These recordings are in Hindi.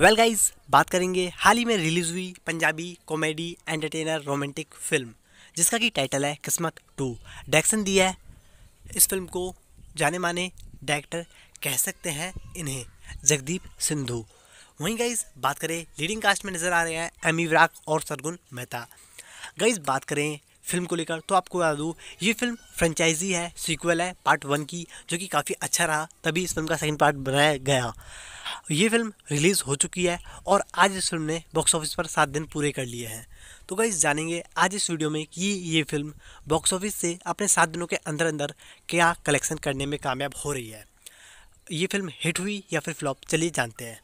वेल गाइज़ बात करेंगे हाल ही में रिलीज़ हुई Punjabi comedy entertainer romantic film जिसका कि टाइटल है किस्मत टू डायरेक्शन दिया है इस फिल्म को जाने माने डायरेक्टर कह सकते हैं इन्हें जगदीप सिंधु वहीं गाइज़ बात करें लीडिंग कास्ट में नज़र आ रहे हैं एम विराग e और सरगुन मेहता गाइज़ बात करें फिल्म को लेकर तो आपको बता दूँ ये फिल्म फ्रेंचाइजी है सीक्वल है पार्ट वन की जो कि काफ़ी अच्छा रहा तभी इस फिल्म का सेकंड पार्ट बनाया गया तो ये फिल्म रिलीज़ हो चुकी है और आज इस फिल्म ने बॉक्स ऑफिस पर सात दिन पूरे कर लिए हैं तो गाइज जानेंगे आज इस वीडियो में कि ये फिल्म बॉक्स ऑफिस से अपने सात दिनों के अंदर अंदर क्या कलेक्शन करने में कामयाब हो रही है ये फिल्म हिट हुई या फिर फ्लॉप चलिए जानते हैं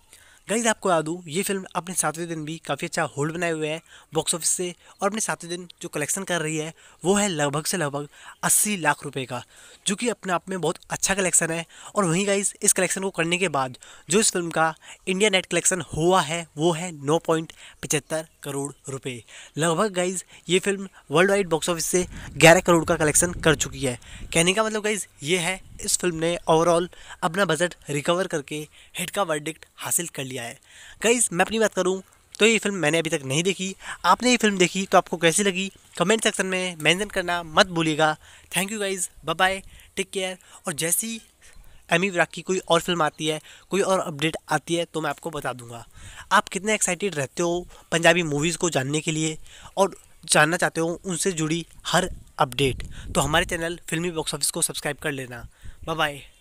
गाइज आपको याद दूँ ये फिल्म अपने सातवें दिन भी काफ़ी अच्छा होल्ड बनाए हुए है बॉक्स ऑफिस से और अपने सातवें दिन जो कलेक्शन कर रही है वो है लगभग से लगभग अस्सी लाख रुपए का जो कि अपने आप में बहुत अच्छा कलेक्शन है और वहीं गाइज इस कलेक्शन को करने के बाद जो इस फिल्म का इंडिया नेट कलेक्शन हुआ है वो है नौ पॉइंट पचहत्तर करोड़ रुपये लगभग गाइज ये film world wide box office से ग्यारह करोड़ का कलेक्शन कर चुकी है कहने का मतलब गाइज ये है इस फिल्म ने ओवरऑल अपना बजट रिकवर करके हिट का वर्डिक्ट हासिल कर लिया है गाइज मैं अपनी बात करूँ तो ये फिल्म मैंने अभी तक नहीं देखी आपने ये फिल्म देखी तो आपको कैसी लगी कमेंट सेक्शन में मेंशन करना मत भूलिएगा thank you guys bye bye take care और जैसी एमी विराग की कोई और फिल्म आती है कोई और अपडेट आती है तो मैं आपको बता दूंगा आप कितने एक्साइटेड रहते हो पंजाबी मूवीज़ को जानने के लिए और जानना चाहते हो उनसे जुड़ी हर अपडेट तो हमारे चैनल फिल्मी बॉक्स ऑफिस को सब्सक्राइब कर लेना Bye-bye.